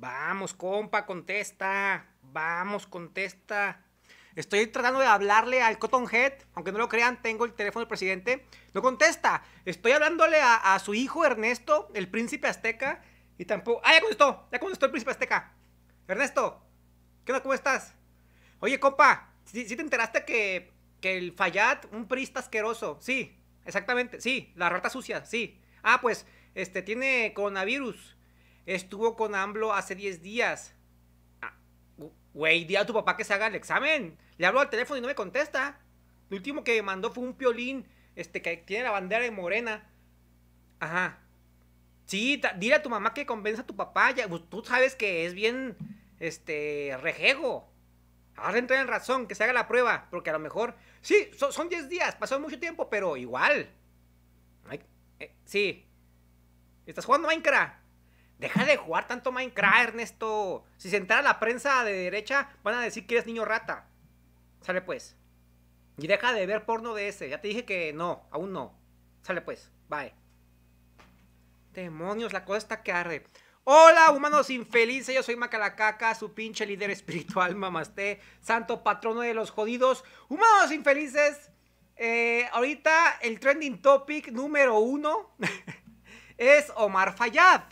Vamos, compa, contesta. Vamos, contesta. Estoy tratando de hablarle al Cotton Head, aunque no lo crean, tengo el teléfono del presidente. No contesta. Estoy hablándole a, su hijo Ernesto, el príncipe azteca, y tampoco. ¡Ah, ya contestó! Ya contestó el príncipe azteca. Ernesto, ¿qué onda? ¿Cómo estás? Oye, compa, ¿sí, te enteraste que, el Fayad, un prista asqueroso? Sí, exactamente, sí, la rata sucia, sí. Ah, pues, este, tiene coronavirus estuvo con AMLO hace 10 días. Ah, güey, dile a tu papá que se haga el examen. Le hablo al teléfono y no me contesta. Lo último que mandó fue un piolín este, que tiene la bandera de morena. Ajá. Sí, dile a tu mamá que convenza a tu papá. Ya, pues, tú sabes que es bien, este, rejego. Ahora entra en razón, que se haga la prueba. Porque a lo mejor, sí, son 10 días, pasó mucho tiempo, pero igual. Eh, sí. ¿Estás jugando Minecraft? Deja de jugar tanto Minecraft, Ernesto. Si se entera la prensa de derecha, van a decir que eres niño rata. Sale pues. Y deja de ver porno de ese. Ya te dije que no, aún no. Sale pues. Bye. Demonios, la cosa está que arde. Hola, humanos infelices. Yo soy Macalacaca, su pinche líder espiritual, mamaste. Santo patrono de los jodidos. Humanos infelices. Eh, ahorita el trending topic número uno es Omar Fayad.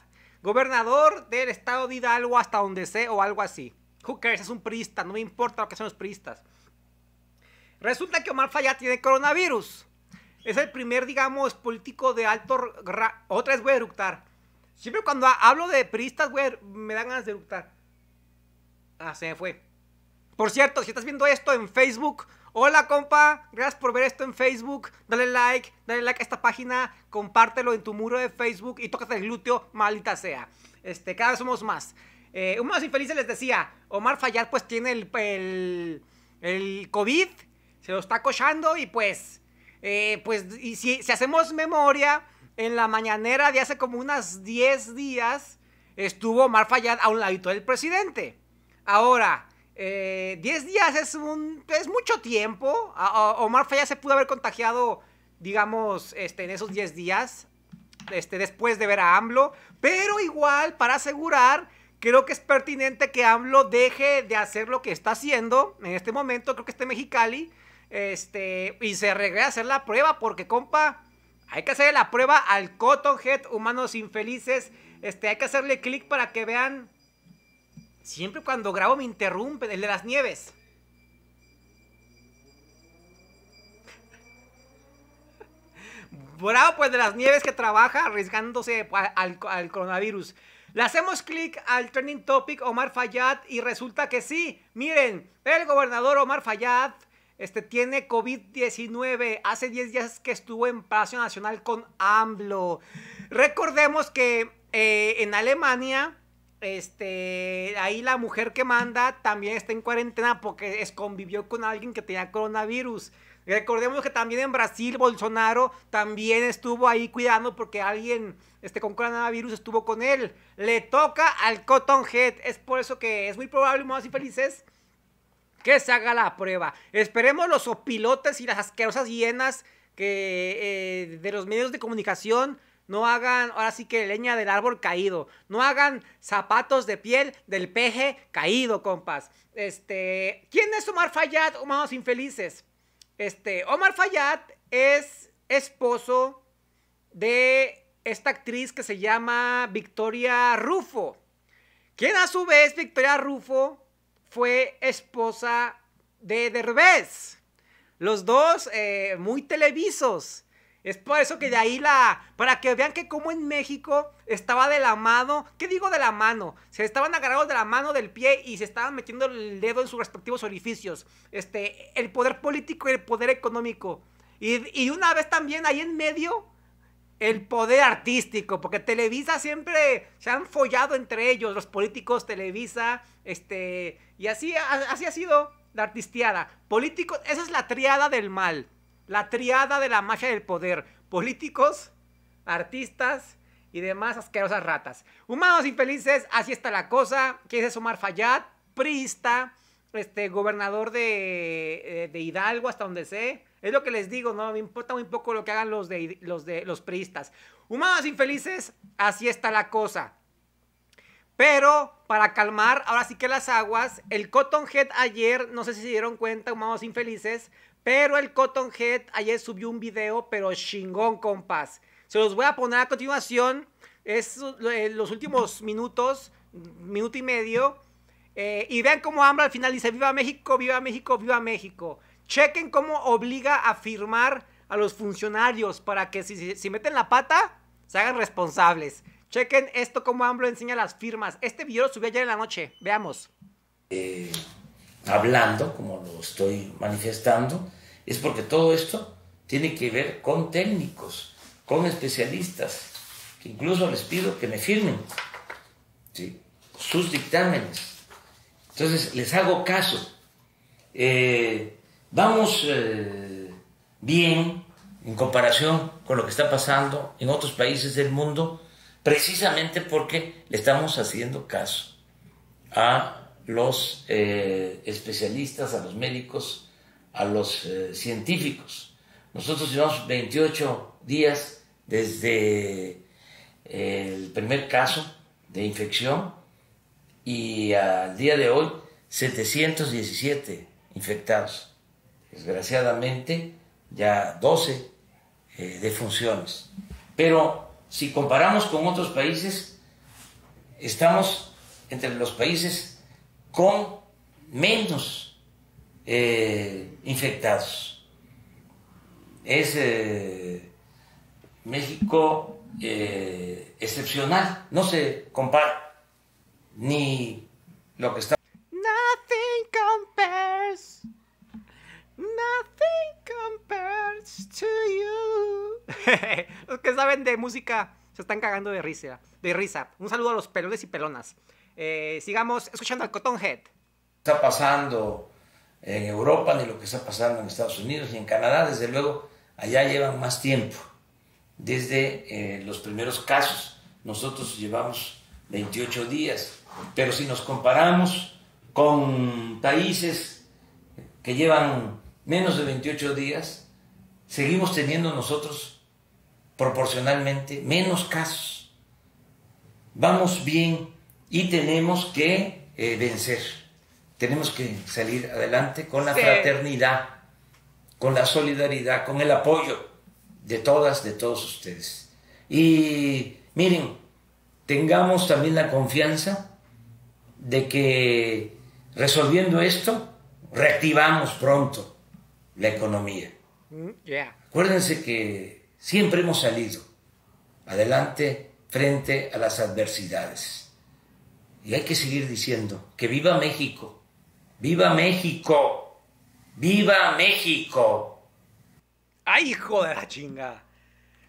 Gobernador del estado de Hidalgo hasta donde sé o algo así. Who cares? Es un priista. No me importa lo que sean los priistas. Resulta que Omar Fayad tiene coronavirus. Es el primer, digamos, político de alto... Otra vez voy a eructar. Siempre cuando hablo de priistas, güey, me dan ganas de eructar. Ah, se fue. Por cierto, si estás viendo esto en Facebook, Hola compa, gracias por ver esto en Facebook. Dale like, dale like a esta página, compártelo en tu muro de Facebook y tócate el glúteo, maldita sea. Este, cada vez somos más. Eh, Uno un más infelices les decía, Omar Fallad pues tiene el, el, COVID, se lo está cochando y pues, eh, pues y si, hacemos memoria, en la mañanera de hace como unas 10 días estuvo Omar Fayad a un ladito del presidente. Ahora, 10 eh, días es un mucho tiempo. Omar Faya se pudo haber contagiado, digamos, este, en esos 10 días, este, después de ver a AMLO. Pero igual, para asegurar, creo que es pertinente que AMLO deje de hacer lo que está haciendo en este momento. Creo que este Mexicali. Este, y se regrese a hacer la prueba, porque compa, hay que hacerle la prueba al Cottonhead, humanos infelices. Este, hay que hacerle clic para que vean Siempre cuando grabo me interrumpe El de las nieves. Bravo, pues de las nieves que trabaja arriesgándose al, coronavirus. Le hacemos clic al trending topic Omar Fayad y resulta que sí. Miren, el gobernador Omar Fayad este, tiene COVID-19. Hace 10 días que estuvo en Palacio Nacional con AMLO. Recordemos que eh, en Alemania este, ahí la mujer que manda también está en cuarentena porque es, convivió con alguien que tenía coronavirus. Recordemos que también en Brasil Bolsonaro también estuvo ahí cuidando porque alguien este, con coronavirus estuvo con él. Le toca al Cotton Head. Es por eso que es muy probable, más y felices, que se haga la prueba. Esperemos los opilotes y las asquerosas hienas que, eh, de los medios de comunicación no hagan, ahora sí que leña del árbol caído, no hagan zapatos de piel del peje caído, compas. Este, ¿quién es Omar Fayad, humanos infelices? Este, Omar Fayad es esposo de esta actriz que se llama Victoria Rufo, quien a su vez, Victoria Rufo, fue esposa de Derbez. Los dos eh, muy televisos. Es por eso que de ahí la... Para que vean que como en México estaba de la mano... ¿Qué digo de la mano? Se estaban agarrados de la mano del pie y se estaban metiendo el dedo en sus respectivos orificios. Este, el poder político y el poder económico. Y, una vez también ahí en medio, el poder artístico. Porque Televisa siempre se han follado entre ellos, los políticos, Televisa, este... Y así, así ha sido la artistiada. Políticos, esa es la triada del mal la triada de la magia del poder. Políticos, artistas y demás asquerosas ratas. Humanos infelices, así está la cosa. dice sumar Fayad, Prista, este, gobernador de, eh, de, Hidalgo, hasta donde sé. Es lo que les digo, no me importa muy poco lo que hagan los de los, de, los priistas. Humanos infelices, así está la cosa. Pero para calmar, ahora sí que las aguas, el Cotton Head ayer, no sé si se dieron cuenta, humanos infelices, pero el Head ayer subió un video, pero chingón, compás. Se los voy a poner a continuación. Es eh, los últimos minutos, minuto y medio. Eh, y vean cómo AMBRO al final dice, viva México, viva México, viva México. Chequen cómo obliga a firmar a los funcionarios para que si, si, meten la pata, se hagan responsables. Chequen esto cómo AMLO enseña las firmas. Este video lo subió ayer en la noche. Veamos. Eh, hablando, como lo estoy manifestando, es porque todo esto tiene que ver con técnicos, con especialistas, que incluso les pido que me firmen sus dictámenes. Entonces les hago caso. Eh, vamos eh, bien en comparación con lo que está pasando en otros países del mundo, precisamente porque le estamos haciendo caso a los eh, especialistas, a los médicos, a los eh, científicos. Nosotros llevamos 28 días desde eh, el primer caso de infección y al día de hoy 717 infectados. Desgraciadamente ya 12 eh, defunciones. Pero si comparamos con otros países, estamos entre los países con menos eh, infectados. Es eh, México eh, excepcional, no se compara ni lo que está. Nothing compares, nothing compares to you. los que saben de música se están cagando de risa. De risa. Un saludo a los pelones y pelonas. sigamos escuchando al Head Está pasando en Europa, ni lo que está pasando en Estados Unidos, ni en Canadá, desde luego, allá llevan más tiempo, desde eh, los primeros casos. Nosotros llevamos 28 días, pero si nos comparamos con países que llevan menos de 28 días, seguimos teniendo nosotros proporcionalmente menos casos. Vamos bien y tenemos que eh, vencer tenemos que salir adelante con la fraternidad, con la solidaridad, con el apoyo de todas, de todos ustedes. Y miren, tengamos también la confianza de que resolviendo esto, reactivamos pronto la economía. Mm, Acuérdense que siempre hemos salido adelante frente a las adversidades. Y hay que seguir diciendo que viva México, ¡Viva México! ¡Viva México! ¡Ay, hijo de la chinga!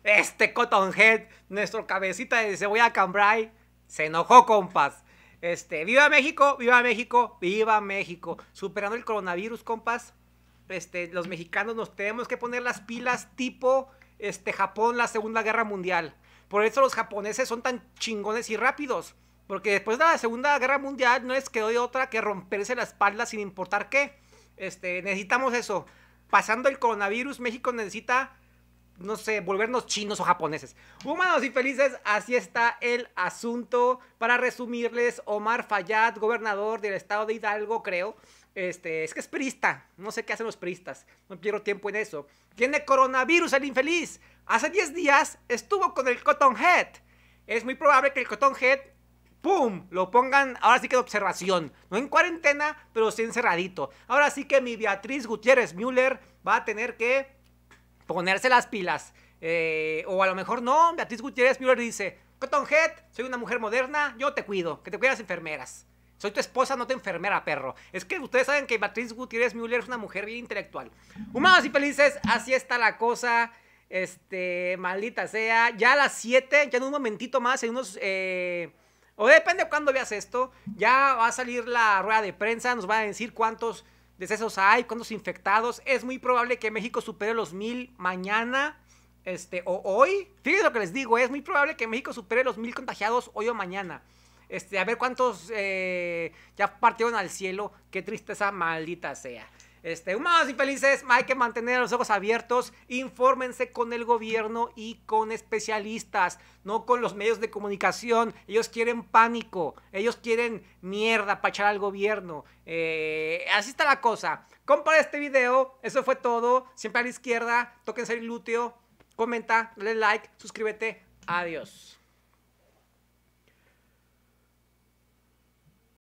Este Head, nuestro cabecita de cebolla cambrai, se enojó, compas. Este, viva México, viva México, viva México. Superando el coronavirus, compas. Este, los mexicanos nos tenemos que poner las pilas tipo este, Japón, la Segunda Guerra Mundial. Por eso los japoneses son tan chingones y rápidos. Porque después de la Segunda Guerra Mundial no les quedó de otra que romperse la espalda sin importar qué. Este, necesitamos eso. Pasando el coronavirus, México necesita, no sé, volvernos chinos o japoneses. Humanos y felices, así está el asunto. Para resumirles, Omar Fayad, gobernador del estado de Hidalgo, creo, este, es que es perista. No sé qué hacen los peristas. No pierdo tiempo en eso. Tiene coronavirus el infeliz. Hace 10 días estuvo con el Cotton Head. Es muy probable que el Cotton Head ¡Pum! Lo pongan ahora sí que de observación. No en cuarentena, pero sí encerradito. Ahora sí que mi Beatriz Gutiérrez Müller va a tener que ponerse las pilas. Eh, o a lo mejor no, Beatriz Gutiérrez Müller dice, Head, soy una mujer moderna, yo te cuido, que te cuidas enfermeras. Soy tu esposa, no te enfermera, perro. Es que ustedes saben que Beatriz Gutiérrez Müller es una mujer bien intelectual. Humanos y felices, así está la cosa. Este, maldita sea. Ya a las 7, ya en un momentito más, en unos... Eh, o depende de cuándo veas esto. Ya va a salir la rueda de prensa, nos van a decir cuántos decesos hay, cuántos infectados. Es muy probable que México supere los mil mañana. Este, o hoy. Fíjense lo que les digo, es muy probable que México supere los mil contagiados hoy o mañana. Este, a ver cuántos eh, ya partieron al cielo. Qué tristeza maldita sea. Este, humanos infelices, hay que mantener los ojos abiertos, infórmense con el gobierno y con especialistas, no con los medios de comunicación. Ellos quieren pánico, ellos quieren mierda para echar al gobierno. Eh, así está la cosa. Compara este video, eso fue todo. Siempre a la izquierda, tóquense el lúteo, comenta, dale like, suscríbete. Adiós.